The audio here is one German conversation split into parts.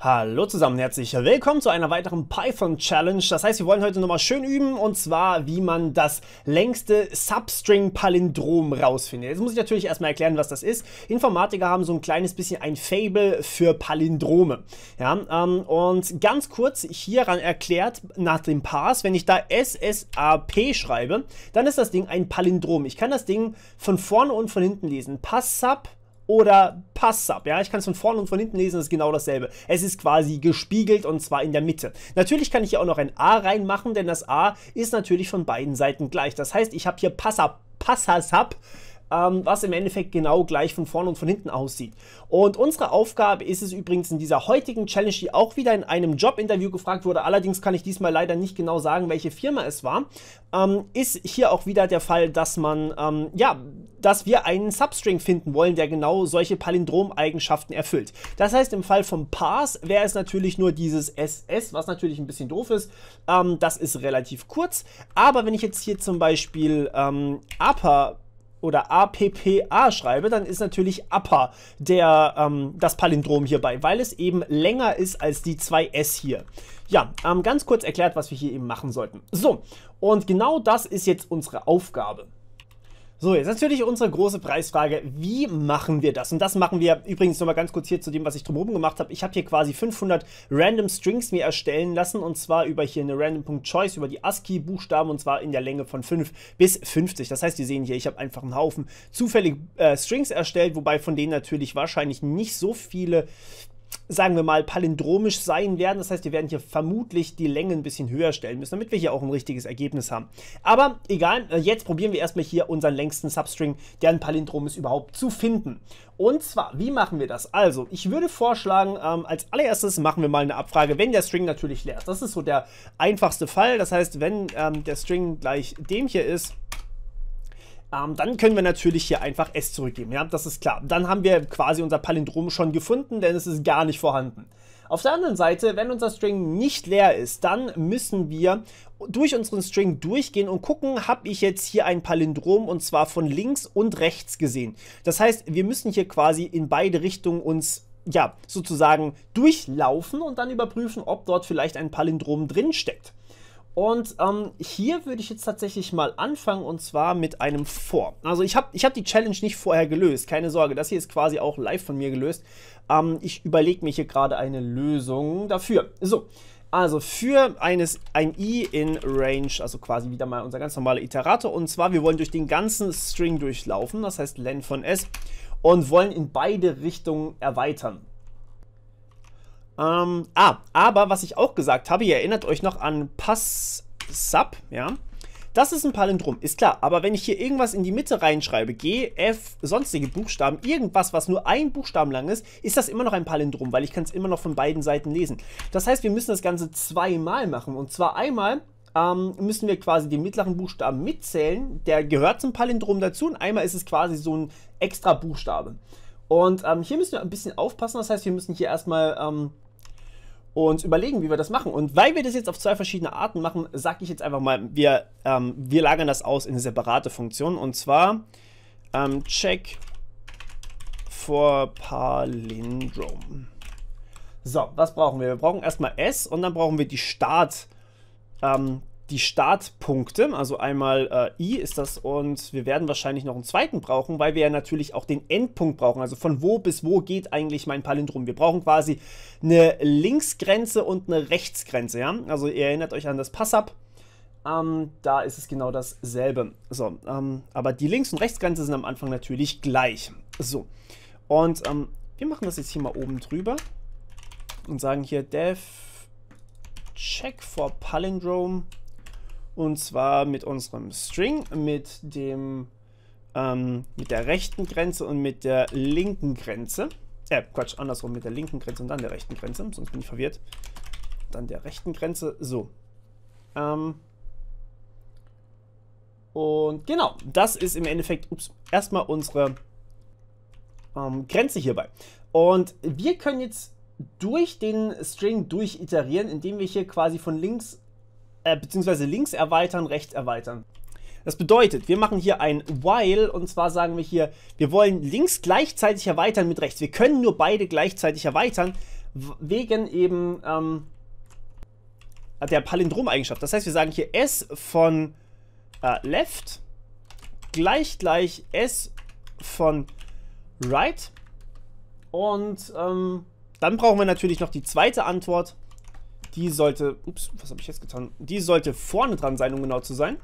Hallo zusammen, herzlich willkommen zu einer weiteren Python Challenge. Das heißt, wir wollen heute nochmal schön üben und zwar, wie man das längste Substring-Palindrom rausfindet. Jetzt muss ich natürlich erstmal erklären, was das ist. Informatiker haben so ein kleines bisschen ein Fable für Palindrome. Ja, ähm, und ganz kurz hieran erklärt, nach dem Pass, wenn ich da SSAP schreibe, dann ist das Ding ein Palindrom. Ich kann das Ding von vorne und von hinten lesen. Pass-Sub oder Pass-Sub. Ja, ich kann es von vorne und von hinten lesen, das ist genau dasselbe. Es ist quasi gespiegelt und zwar in der Mitte. Natürlich kann ich hier auch noch ein A reinmachen, denn das A ist natürlich von beiden Seiten gleich. Das heißt, ich habe hier Pass-Up, Pass-Sub ähm, was im Endeffekt genau gleich von vorne und von hinten aussieht. Und unsere Aufgabe ist es übrigens in dieser heutigen Challenge, die auch wieder in einem Jobinterview gefragt wurde, allerdings kann ich diesmal leider nicht genau sagen, welche Firma es war, ähm, ist hier auch wieder der Fall, dass man, ähm, ja, dass wir einen Substring finden wollen, der genau solche Palindromeigenschaften erfüllt. Das heißt, im Fall von Pars wäre es natürlich nur dieses SS, was natürlich ein bisschen doof ist. Ähm, das ist relativ kurz. Aber wenn ich jetzt hier zum Beispiel ähm, upper oder APPA schreibe, dann ist natürlich APA der, ähm, das Palindrom hierbei, weil es eben länger ist als die 2S hier. Ja, ähm, ganz kurz erklärt, was wir hier eben machen sollten. So, und genau das ist jetzt unsere Aufgabe. So, jetzt natürlich unsere große Preisfrage, wie machen wir das? Und das machen wir übrigens nochmal ganz kurz hier zu dem, was ich drumherum gemacht habe. Ich habe hier quasi 500 random Strings mir erstellen lassen und zwar über hier eine random.choice, über die ASCII-Buchstaben und zwar in der Länge von 5 bis 50. Das heißt, ihr sehen hier, ich habe einfach einen Haufen zufällig äh, Strings erstellt, wobei von denen natürlich wahrscheinlich nicht so viele sagen wir mal, palindromisch sein werden. Das heißt, wir werden hier vermutlich die Länge ein bisschen höher stellen müssen, damit wir hier auch ein richtiges Ergebnis haben. Aber egal, äh, jetzt probieren wir erstmal hier unseren längsten Substring, der ein Palindrom ist, überhaupt zu finden. Und zwar, wie machen wir das? Also, ich würde vorschlagen, ähm, als allererstes machen wir mal eine Abfrage, wenn der String natürlich leer ist. Das ist so der einfachste Fall. Das heißt, wenn ähm, der String gleich dem hier ist, ähm, dann können wir natürlich hier einfach S zurückgeben. Ja, das ist klar. Dann haben wir quasi unser Palindrom schon gefunden, denn es ist gar nicht vorhanden. Auf der anderen Seite, wenn unser String nicht leer ist, dann müssen wir durch unseren String durchgehen und gucken, habe ich jetzt hier ein Palindrom und zwar von links und rechts gesehen. Das heißt, wir müssen hier quasi in beide Richtungen uns ja, sozusagen durchlaufen und dann überprüfen, ob dort vielleicht ein Palindrom drin steckt. Und ähm, hier würde ich jetzt tatsächlich mal anfangen und zwar mit einem Vor. Also ich habe ich hab die Challenge nicht vorher gelöst, keine Sorge. Das hier ist quasi auch live von mir gelöst. Ähm, ich überlege mir hier gerade eine Lösung dafür. So, also für eines, ein i in Range, also quasi wieder mal unser ganz normaler Iterator. Und zwar, wir wollen durch den ganzen String durchlaufen, das heißt len von s, und wollen in beide Richtungen erweitern. Ähm, ah, aber was ich auch gesagt habe, ihr erinnert euch noch an Pass-Sub, ja? Das ist ein Palindrom, ist klar. Aber wenn ich hier irgendwas in die Mitte reinschreibe, G, F, sonstige Buchstaben, irgendwas, was nur ein Buchstaben lang ist, ist das immer noch ein Palindrom, weil ich kann es immer noch von beiden Seiten lesen. Das heißt, wir müssen das Ganze zweimal machen. Und zwar einmal ähm, müssen wir quasi den mittleren Buchstaben mitzählen. Der gehört zum Palindrom dazu und einmal ist es quasi so ein extra Buchstabe. Und ähm, hier müssen wir ein bisschen aufpassen. Das heißt, wir müssen hier erstmal... Ähm, uns überlegen, wie wir das machen. Und weil wir das jetzt auf zwei verschiedene Arten machen, sage ich jetzt einfach mal, wir, ähm, wir lagern das aus in eine separate Funktion. Und zwar ähm, check for palindrome. So, was brauchen wir? Wir brauchen erstmal S und dann brauchen wir die Start, ähm, die Startpunkte, also einmal äh, i ist das und wir werden wahrscheinlich noch einen zweiten brauchen, weil wir ja natürlich auch den Endpunkt brauchen, also von wo bis wo geht eigentlich mein Palindrom. Wir brauchen quasi eine Linksgrenze und eine Rechtsgrenze, ja, also ihr erinnert euch an das Passup, ähm, da ist es genau dasselbe. So, ähm, aber die Links- und Rechtsgrenze sind am Anfang natürlich gleich. So, und ähm, wir machen das jetzt hier mal oben drüber und sagen hier def check for palindrome und zwar mit unserem String, mit dem ähm, mit der rechten Grenze und mit der linken Grenze. Äh, Quatsch, andersrum, mit der linken Grenze und dann der rechten Grenze, sonst bin ich verwirrt. Dann der rechten Grenze, so. Ähm, und genau, das ist im Endeffekt, ups, erstmal unsere ähm, Grenze hierbei. Und wir können jetzt durch den String durch iterieren, indem wir hier quasi von links äh, beziehungsweise links erweitern, rechts erweitern. Das bedeutet, wir machen hier ein While und zwar sagen wir hier, wir wollen links gleichzeitig erweitern mit rechts. Wir können nur beide gleichzeitig erweitern, wegen eben ähm, der Palindrom-Eigenschaft. Das heißt, wir sagen hier S von äh, left gleich gleich S von right und ähm, dann brauchen wir natürlich noch die zweite Antwort. Die sollte, ups, was habe ich jetzt getan? Die sollte vorne dran sein, um genau zu sein.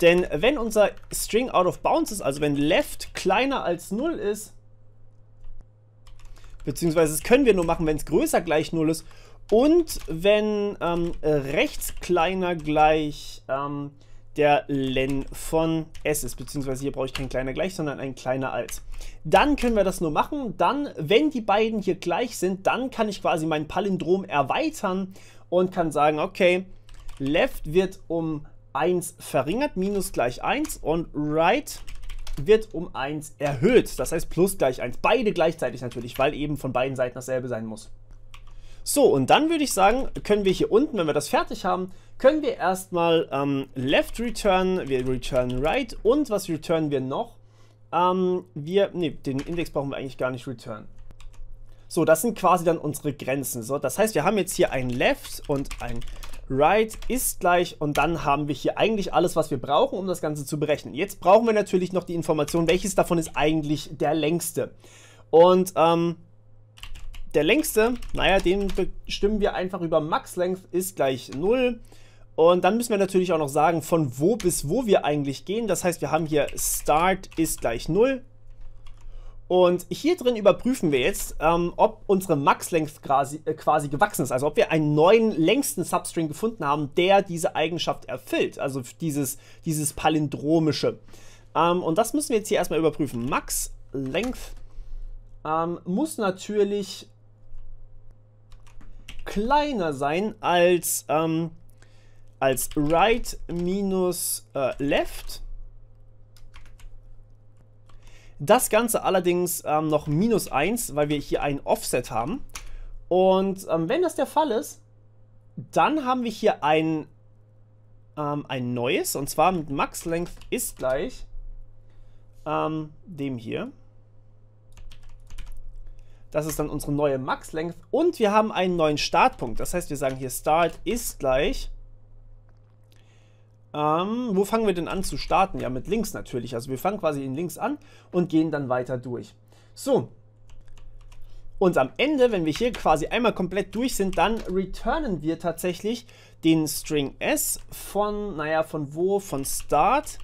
Denn wenn unser String out of bounds ist, also wenn left kleiner als 0 ist, beziehungsweise das können wir nur machen, wenn es größer gleich 0 ist und wenn ähm, rechts kleiner gleich ähm, der len von s ist, beziehungsweise hier brauche ich kein kleiner gleich, sondern ein kleiner als. Dann können wir das nur machen, dann, wenn die beiden hier gleich sind, dann kann ich quasi mein Palindrom erweitern und kann sagen, okay, left wird um 1 verringert, minus gleich 1 und right wird um 1 erhöht, das heißt plus gleich 1, beide gleichzeitig natürlich, weil eben von beiden Seiten dasselbe sein muss. So, und dann würde ich sagen, können wir hier unten, wenn wir das fertig haben, können wir erstmal ähm, left return, wir return right und was returnen wir noch? Ähm, wir, nee, den Index brauchen wir eigentlich gar nicht return. So, das sind quasi dann unsere Grenzen. So, das heißt, wir haben jetzt hier ein left und ein right ist gleich und dann haben wir hier eigentlich alles, was wir brauchen, um das Ganze zu berechnen. Jetzt brauchen wir natürlich noch die Information, welches davon ist eigentlich der längste. Und ähm, der längste, naja, den bestimmen wir einfach über max length ist gleich 0 und dann müssen wir natürlich auch noch sagen, von wo bis wo wir eigentlich gehen. Das heißt, wir haben hier Start ist gleich 0. Und hier drin überprüfen wir jetzt, ähm, ob unsere Max-Length quasi, äh, quasi, gewachsen ist. Also ob wir einen neuen längsten Substring gefunden haben, der diese Eigenschaft erfüllt. Also dieses, dieses palindromische. Ähm, und das müssen wir jetzt hier erstmal überprüfen. Max-Length ähm, muss natürlich kleiner sein als... Ähm, als right minus äh, left. Das Ganze allerdings ähm, noch minus 1, weil wir hier ein Offset haben. Und ähm, wenn das der Fall ist, dann haben wir hier ein, ähm, ein neues, und zwar mit Max Length ist gleich ähm, dem hier. Das ist dann unsere neue Max Length. Und wir haben einen neuen Startpunkt. Das heißt, wir sagen hier Start ist gleich ähm, wo fangen wir denn an zu starten? Ja, mit links natürlich. Also wir fangen quasi in links an und gehen dann weiter durch. So. Und am Ende, wenn wir hier quasi einmal komplett durch sind, dann returnen wir tatsächlich den String S von, naja, von wo? Von Start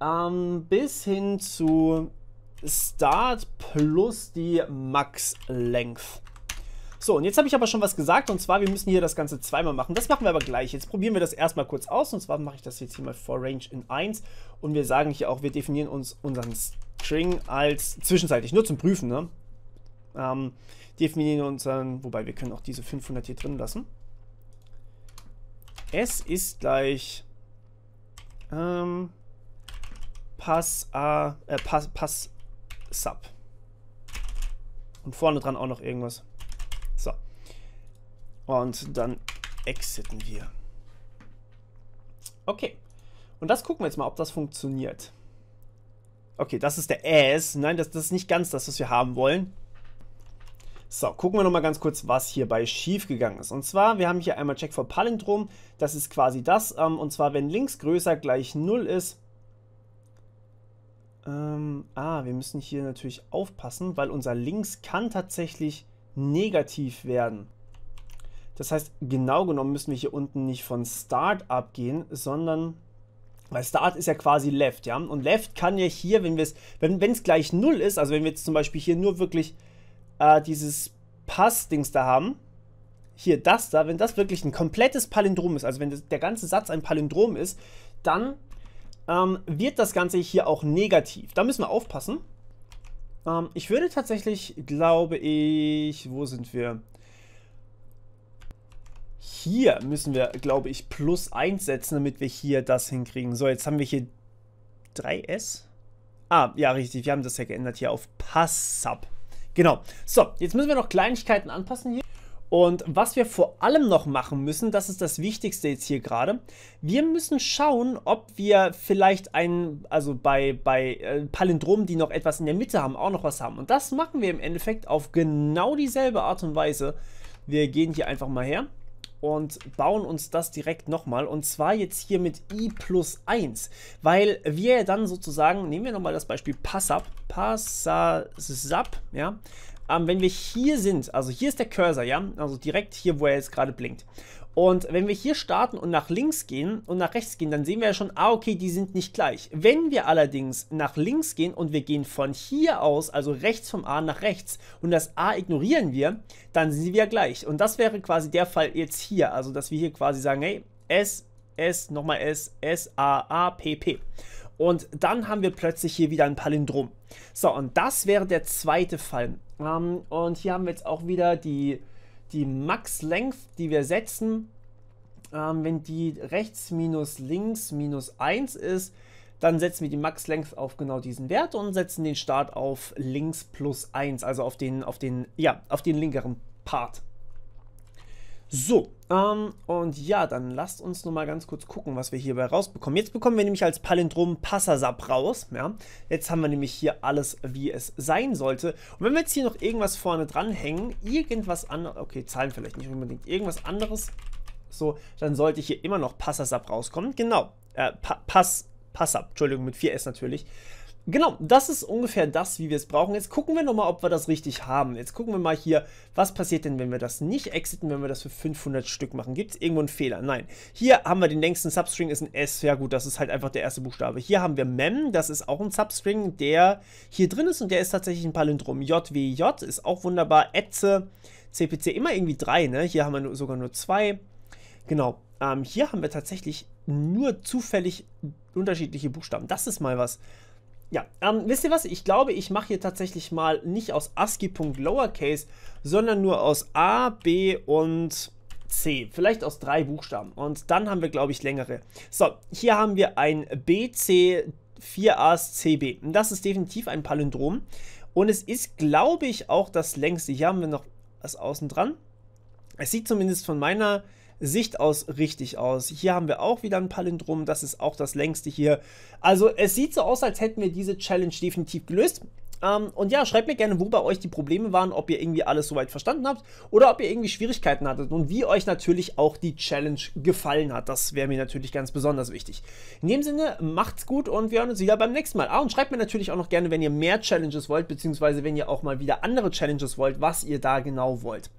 ähm, bis hin zu Start plus die Max Length. So, und jetzt habe ich aber schon was gesagt, und zwar, wir müssen hier das Ganze zweimal machen. Das machen wir aber gleich. Jetzt probieren wir das erstmal kurz aus, und zwar mache ich das jetzt hier mal for range in 1. Und wir sagen hier auch, wir definieren uns unseren String als zwischenzeitlich, nur zum Prüfen, ne? Ähm, definieren unseren, wobei wir können auch diese 500 hier drin lassen. S ist gleich ähm, Pass A, äh, Pass, Pass Sub. Und vorne dran auch noch irgendwas. Und dann exiten wir. Okay. Und das gucken wir jetzt mal, ob das funktioniert. Okay, das ist der Ass. Nein, das, das ist nicht ganz das, was wir haben wollen. So, gucken wir nochmal ganz kurz, was hierbei schiefgegangen ist. Und zwar, wir haben hier einmal Check for Palindrom. Das ist quasi das. Ähm, und zwar, wenn links größer gleich 0 ist. Ähm, ah, wir müssen hier natürlich aufpassen, weil unser links kann tatsächlich negativ werden. Das heißt, genau genommen müssen wir hier unten nicht von Start abgehen, sondern weil Start ist ja quasi Left, ja. Und Left kann ja hier, wenn es, wenn gleich 0 ist, also wenn wir jetzt zum Beispiel hier nur wirklich äh, dieses Pass-Dings da haben, hier das da, wenn das wirklich ein komplettes Palindrom ist, also wenn das, der ganze Satz ein Palindrom ist, dann ähm, wird das Ganze hier auch negativ. Da müssen wir aufpassen. Ähm, ich würde tatsächlich, glaube ich, wo sind wir? Hier müssen wir, glaube ich, plus 1 setzen, damit wir hier das hinkriegen. So, jetzt haben wir hier 3S. Ah, ja, richtig. Wir haben das ja geändert hier auf pass Genau. So, jetzt müssen wir noch Kleinigkeiten anpassen hier. Und was wir vor allem noch machen müssen, das ist das Wichtigste jetzt hier gerade, wir müssen schauen, ob wir vielleicht einen, also bei, bei äh, Palindromen, die noch etwas in der Mitte haben, auch noch was haben. Und das machen wir im Endeffekt auf genau dieselbe Art und Weise. Wir gehen hier einfach mal her und bauen uns das direkt nochmal. Und zwar jetzt hier mit i plus 1, weil wir dann sozusagen, nehmen wir nochmal das Beispiel Passab, Passasap, ja, ähm, wenn wir hier sind, also hier ist der Cursor, ja, also direkt hier, wo er jetzt gerade blinkt. Und wenn wir hier starten und nach links gehen und nach rechts gehen, dann sehen wir ja schon, ah okay, die sind nicht gleich. Wenn wir allerdings nach links gehen und wir gehen von hier aus, also rechts vom A nach rechts und das A ignorieren wir, dann sind sie wieder gleich. Und das wäre quasi der Fall jetzt hier, also dass wir hier quasi sagen, hey, S, S, nochmal S, S, A, A, P, P. Und dann haben wir plötzlich hier wieder ein Palindrom. So, und das wäre der zweite Fall. Ähm, und hier haben wir jetzt auch wieder die die Max-Length, die wir setzen, ähm, wenn die rechts minus links minus 1 ist, dann setzen wir die Max-Length auf genau diesen Wert und setzen den Start auf links plus 1, also auf den, auf den, ja, auf den linkeren Part. So, ähm, und ja, dann lasst uns noch mal ganz kurz gucken, was wir hierbei rausbekommen. Jetzt bekommen wir nämlich als Palindrom Passasap raus, ja. Jetzt haben wir nämlich hier alles, wie es sein sollte. Und wenn wir jetzt hier noch irgendwas vorne dranhängen, irgendwas anderes, okay, Zahlen vielleicht nicht unbedingt, irgendwas anderes, so, dann sollte hier immer noch Passasap rauskommen. Genau, äh, pa Pass, Passab, Entschuldigung, mit 4S natürlich. Genau, das ist ungefähr das, wie wir es brauchen. Jetzt gucken wir nochmal, ob wir das richtig haben. Jetzt gucken wir mal hier, was passiert denn, wenn wir das nicht exiten, wenn wir das für 500 Stück machen. Gibt es irgendwo einen Fehler? Nein. Hier haben wir den längsten Substring, ist ein S. Ja gut, das ist halt einfach der erste Buchstabe. Hier haben wir mem, das ist auch ein Substring, der hier drin ist und der ist tatsächlich ein Palindrom. JWJ ist auch wunderbar. Etze, CPC, immer irgendwie drei, ne? Hier haben wir nur, sogar nur zwei. Genau, ähm, hier haben wir tatsächlich nur zufällig unterschiedliche Buchstaben. Das ist mal was. Ja, ähm, wisst ihr was? Ich glaube, ich mache hier tatsächlich mal nicht aus ASCII.lowercase, sondern nur aus A, B und C. Vielleicht aus drei Buchstaben. Und dann haben wir, glaube ich, längere. So, hier haben wir ein B, C, 4 A's, C, B. Und das ist definitiv ein Palindrom. Und es ist, glaube ich, auch das längste. Hier haben wir noch das außen dran. Es sieht zumindest von meiner Sicht aus richtig aus. Hier haben wir auch wieder ein Palindrom, das ist auch das längste hier. Also es sieht so aus, als hätten wir diese Challenge definitiv gelöst. Ähm, und ja, schreibt mir gerne, wo bei euch die Probleme waren, ob ihr irgendwie alles soweit verstanden habt oder ob ihr irgendwie Schwierigkeiten hattet und wie euch natürlich auch die Challenge gefallen hat. Das wäre mir natürlich ganz besonders wichtig. In dem Sinne, macht's gut und wir hören uns wieder beim nächsten Mal. Ah, und schreibt mir natürlich auch noch gerne, wenn ihr mehr Challenges wollt, beziehungsweise wenn ihr auch mal wieder andere Challenges wollt, was ihr da genau wollt.